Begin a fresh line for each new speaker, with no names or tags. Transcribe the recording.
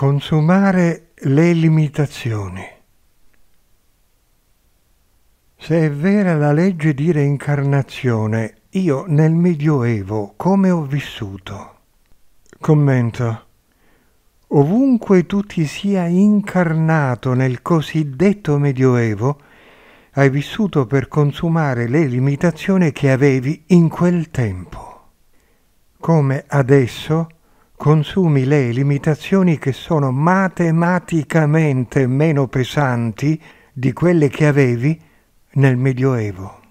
Consumare le limitazioni. Se è vera la legge di reincarnazione, io nel Medioevo come ho vissuto? Commento. Ovunque tu ti sia incarnato nel cosiddetto Medioevo, hai vissuto per consumare le limitazioni che avevi in quel tempo. Come adesso, consumi le limitazioni che sono matematicamente meno pesanti di quelle che avevi nel Medioevo.